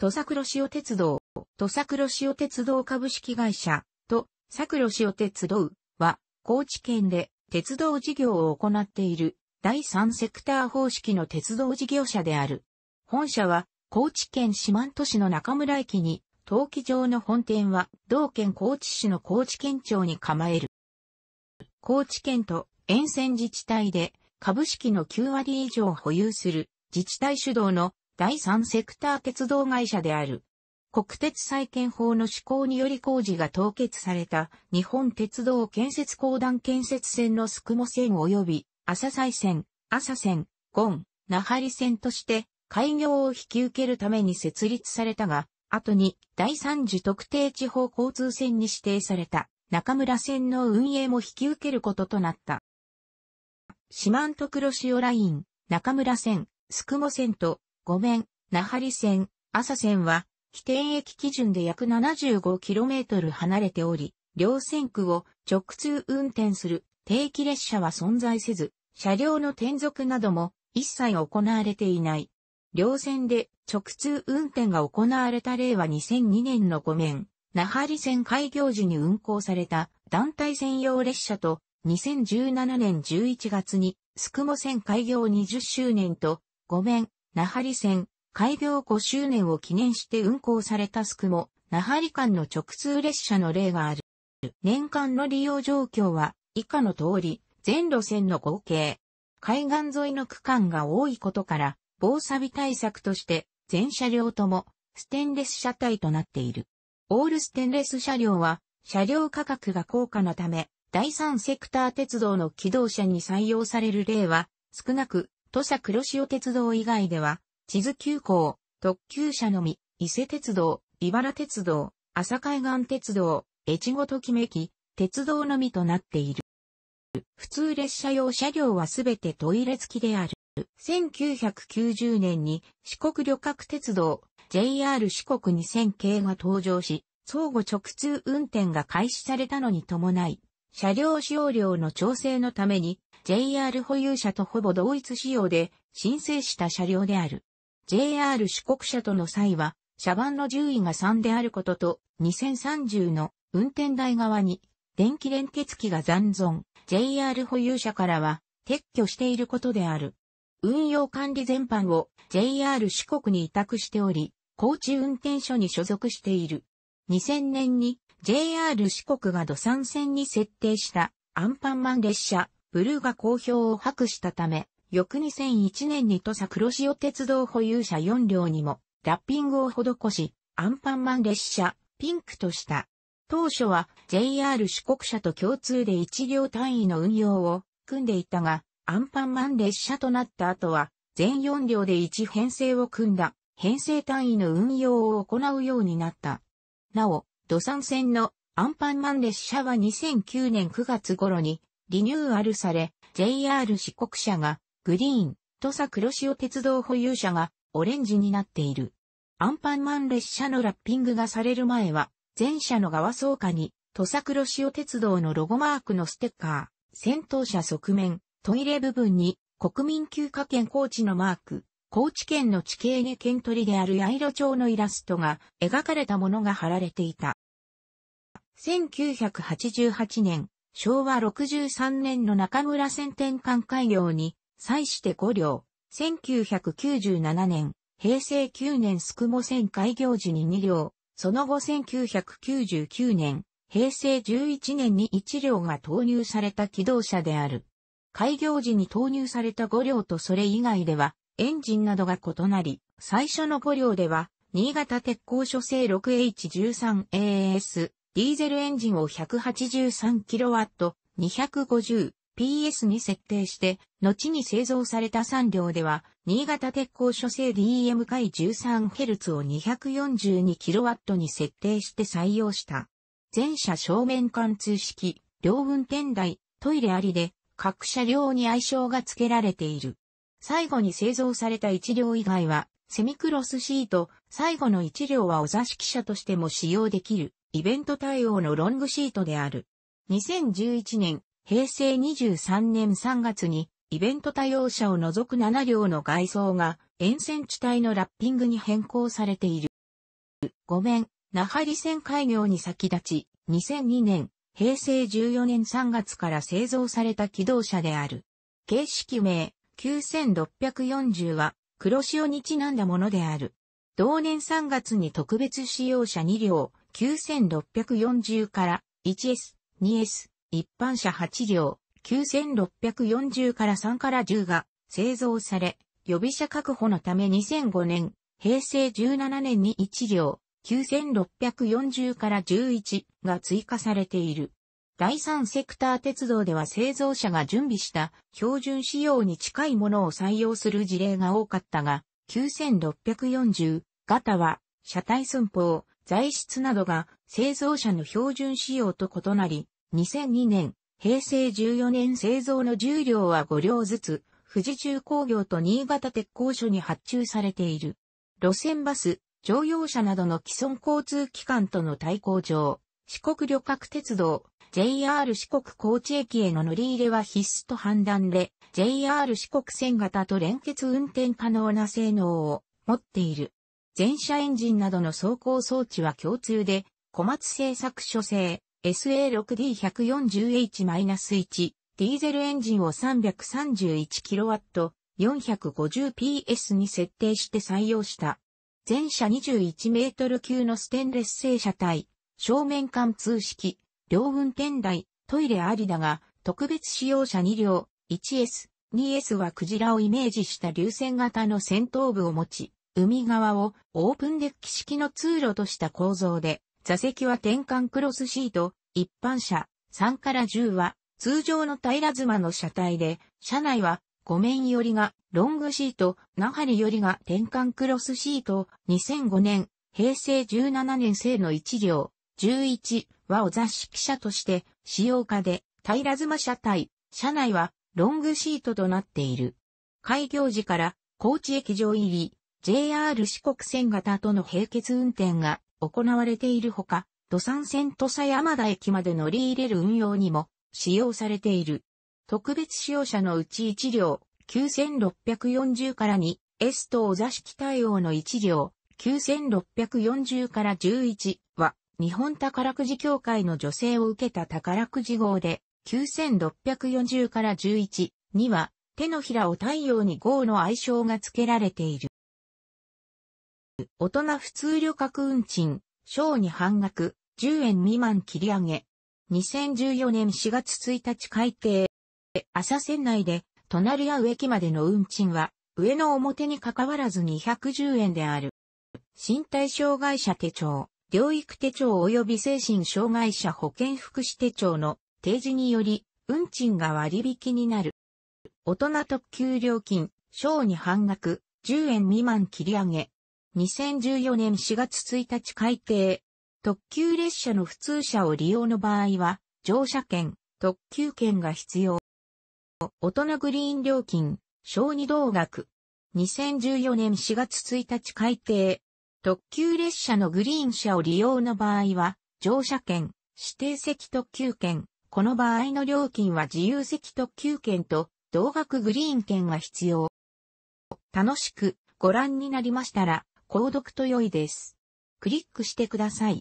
土佐黒潮鉄道、土佐黒潮鉄道株式会社、と、佐黒潮鉄道は、高知県で鉄道事業を行っている第三セクター方式の鉄道事業者である。本社は、高知県四万十市の中村駅に、陶器場の本店は、同県高知市の高知県庁に構える。高知県と沿線自治体で、株式の9割以上を保有する自治体主導の第三セクター鉄道会社である。国鉄再建法の施行により工事が凍結された日本鉄道建設公団建設線の宿毛線及び朝西線、朝線、ゴン、那覇里線として開業を引き受けるために設立されたが、後に第三次特定地方交通線に指定された中村線の運営も引き受けることとなった。四万十黒潮ライン、中村線、宿毛線とめ面、那覇里線、朝線は、起点駅基準で約 75km 離れており、両線区を直通運転する定期列車は存在せず、車両の転属なども一切行われていない。両線で直通運転が行われた例は2002年の5面、那覇里線開業時に運行された団体専用列車と2017年11月に、宿毛線開業20周年と、5面、那覇里線、開業5周年を記念して運行されたスクも、那覇里間の直通列車の例がある。年間の利用状況は、以下の通り、全路線の合計。海岸沿いの区間が多いことから、防錆対策として、全車両とも、ステンレス車体となっている。オールステンレス車両は、車両価格が高価なため、第三セクター鉄道の機動車に採用される例は少なく、土佐黒潮鉄道以外では、地図急行、特急車のみ、伊勢鉄道、茨鉄道、朝海岸鉄道、越後ときめき、鉄道のみとなっている。普通列車用車両はすべてトイレ付きである。1990年に四国旅客鉄道 JR 四国2000系が登場し、相互直通運転が開始されたのに伴い、車両使用量の調整のために JR 保有車とほぼ同一仕様で申請した車両である。JR 四国車との際は、車番の順位が3であることと、2030の運転台側に電気連結機が残存、JR 保有者からは撤去していることである。運用管理全般を JR 四国に委託しており、高知運転所に所属している。2000年に JR 四国が土産線に設定したアンパンマン列車ブルーが好評を博したため、翌2001年に土佐黒潮鉄道保有者4両にもラッピングを施し、アンパンマン列車、ピンクとした。当初は JR 四国車と共通で1両単位の運用を組んでいたが、アンパンマン列車となった後は、全4両で1編成を組んだ、編成単位の運用を行うようになった。なお、土産線のアンパンマン列車は2009年9月頃にリニューアルされ、JR 四国車がグリーン、土佐黒潮鉄道保有者がオレンジになっている。アンパンマン列車のラッピングがされる前は、全車の側倉下に、土佐黒潮鉄道のロゴマークのステッカー、先頭車側面、トイレ部分に、国民休暇圏高知のマーク、高知県の地形に県取りであるイ色町のイラストが描かれたものが貼られていた。1988年、昭和63年の中村線転換開業に、際して5両、1997年、平成9年宿毛線開業時に2両、その後1999年、平成11年に1両が投入された機動車である。開業時に投入された5両とそれ以外では、エンジンなどが異なり、最初の5両では、新潟鉄鋼所製 6H13AS、ディーゼルエンジンを 183kW250PS に設定して、後に製造された3両では、新潟鉄工所製 DEM 回 13Hz を 242kW に設定して採用した。全車正面貫通式、両運転台、トイレありで、各車両に愛称が付けられている。最後に製造された1両以外は、セミクロスシート、最後の1両はお座敷車としても使用できる。イベント対応のロングシートである。2011年、平成23年3月に、イベント対応車を除く7両の外装が、沿線地帯のラッピングに変更されている。ごめん、那覇利線開業に先立ち、2002年、平成14年3月から製造された機動車である。形式名、9640は、黒潮にちなんだものである。同年3月に特別使用車2両、9640から 1S、2S、一般車8両、9640から3から10が製造され、予備車確保のため2005年、平成17年に1両、9640から11が追加されている。第3セクター鉄道では製造者が準備した標準仕様に近いものを採用する事例が多かったが、9640型は車体寸法、材質などが製造者の標準仕様と異なり、2002年、平成14年製造の重量は5両ずつ、富士重工業と新潟鉄工所に発注されている。路線バス、乗用車などの既存交通機関との対抗上、四国旅客鉄道、JR 四国高知駅への乗り入れは必須と判断で、JR 四国線型と連結運転可能な性能を持っている。全車エンジンなどの走行装置は共通で、小松製作所製 SA6D140H-1 ディーゼルエンジンを 331kW、450PS に設定して採用した。全車21メートル級のステンレス製車体、正面貫通式、両運転台、トイレありだが、特別使用車2両、1S、2S はクジラをイメージした流線型の先頭部を持ち、海側をオープンデッキ式の通路とした構造で、座席は転換クロスシート、一般車、3から10は、通常の平妻の車体で、車内は、5面寄りがロングシート、那覇リ寄りが転換クロスシート、2005年、平成17年生の1両、11はお座敷車として使用下で平妻車体、車内はロングシートとなっている。開業時から高知駅上入り、JR 四国線型との並結運転が行われているほか、土産線土佐山田駅まで乗り入れる運用にも使用されている。特別使用車のうち1両、9640から2、S とお座敷対応の1両、9640から11は、日本宝くじ協会の助成を受けた宝くじ号で、9640から11、には、手のひらを太陽に号の愛称が付けられている。大人普通旅客運賃、小に半額、10円未満切り上げ。2014年4月1日改定。朝仙内で、隣や植木までの運賃は、上の表に関わらず210円である。身体障害者手帳、療育手帳及び精神障害者保健福祉手帳の提示により、運賃が割引になる。大人特急料金、小に半額、10円未満切り上げ。2014年4月1日改定。特急列車の普通車を利用の場合は、乗車券、特急券が必要。大人グリーン料金、小児同額。2014年4月1日改定。特急列車のグリーン車を利用の場合は、乗車券、指定席特急券、この場合の料金は自由席特急券と同額グリーン券が必要。楽しくご覧になりましたら、購読と良いです。クリックしてください。